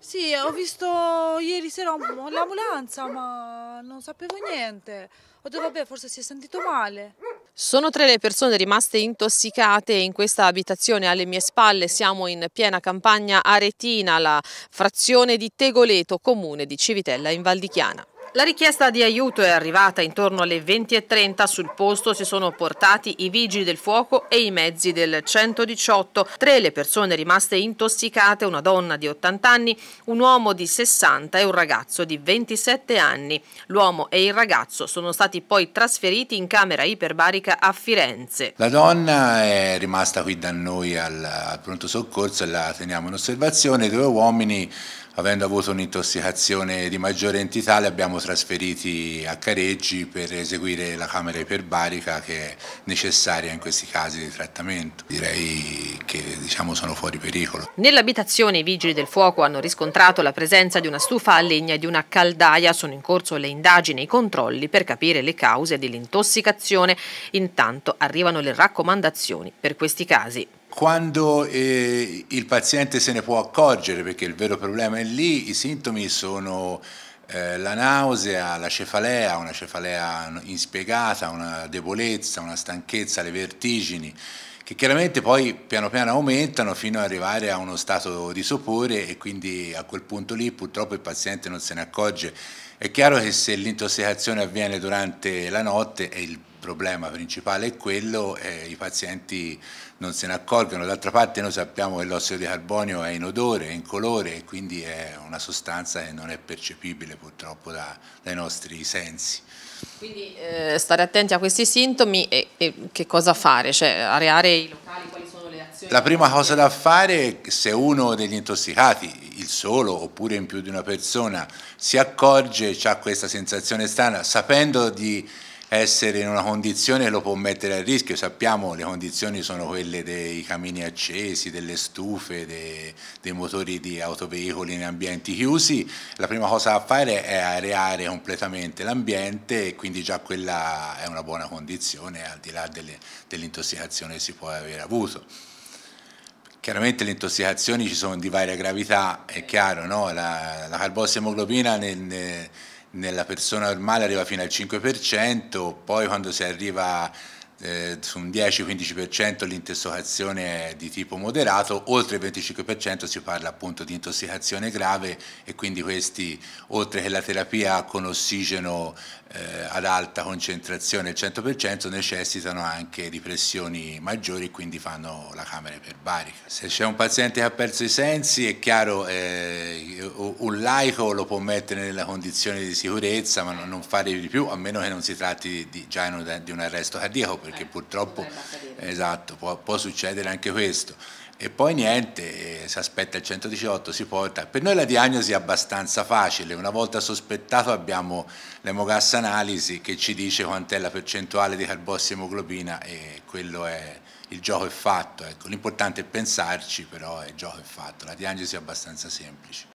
Sì, ho visto ieri sera l'ambulanza, ma non sapevo niente. Ho detto, vabbè, forse si è sentito male. Sono tre le persone rimaste intossicate in questa abitazione alle mie spalle, siamo in piena campagna aretina, la frazione di Tegoleto, comune di Civitella in Valdichiana. La richiesta di aiuto è arrivata intorno alle 20.30, sul posto si sono portati i vigili del fuoco e i mezzi del 118, tre le persone rimaste intossicate, una donna di 80 anni, un uomo di 60 e un ragazzo di 27 anni. L'uomo e il ragazzo sono stati poi trasferiti in camera iperbarica a Firenze. La donna è rimasta qui da noi al, pronto soccorso e la teniamo in osservazione, due uomini avendo avuto un'intossicazione di maggiore entità li abbiamo trasferiti a Careggi per eseguire la camera iperbarica che è necessaria in questi casi di trattamento. Direi che diciamo, sono fuori pericolo. Nell'abitazione i vigili del fuoco hanno riscontrato la presenza di una stufa a legna e di una caldaia. Sono in corso le indagini e i controlli per capire le cause dell'intossicazione. Intanto arrivano le raccomandazioni per questi casi. Quando eh, il paziente se ne può accorgere, perché il vero problema è lì, i sintomi sono eh, la nausea, la cefalea, una cefalea inspiegata, una debolezza, una stanchezza, le vertigini, che chiaramente poi piano piano aumentano fino ad arrivare a uno stato di sopore e quindi a quel punto lì purtroppo il paziente non se ne accorge. È chiaro che se l'intossicazione avviene durante la notte è il problema principale è quello, eh, i pazienti non se ne accorgono, d'altra parte noi sappiamo che l'ossido di carbonio è in odore, è incolore e quindi è una sostanza che non è percepibile purtroppo da, dai nostri sensi. Quindi eh, stare attenti a questi sintomi e, e che cosa fare, cioè areare i locali, quali sono le azioni? La prima cosa da fare è se uno degli intossicati, il solo oppure in più di una persona, si accorge, ha questa sensazione strana, sapendo di essere in una condizione lo può mettere a rischio, sappiamo le condizioni sono quelle dei camini accesi, delle stufe, dei, dei motori di autoveicoli in ambienti chiusi, la prima cosa da fare è areare completamente l'ambiente e quindi già quella è una buona condizione al di là dell'intossicazione dell che si può aver avuto. Chiaramente le intossicazioni ci sono di varia gravità, è chiaro, no? la, la carbossiemoglobina nel, nel nella persona normale arriva fino al 5%, poi quando si arriva eh, su un 10-15% l'intossicazione è di tipo moderato, oltre il 25% si parla appunto di intossicazione grave e quindi questi, oltre che la terapia con ossigeno eh, ad alta concentrazione al 100%, necessitano anche di pressioni maggiori, quindi fanno la camera iperbarica. Se c'è un paziente che ha perso i sensi, è chiaro, eh, un laico lo può mettere nella condizione di sicurezza, ma non fare di più, a meno che non si tratti di, di, già di un arresto cardiaco perché eh, purtroppo esatto, può, può succedere anche questo. E poi niente, eh, si aspetta il 118, si porta. Per noi la diagnosi è abbastanza facile, una volta sospettato abbiamo l'emogassa analisi che ci dice quant'è la percentuale di carbossiemoglobina e quello è, il gioco è fatto. Ecco. L'importante è pensarci, però il gioco è fatto, la diagnosi è abbastanza semplice.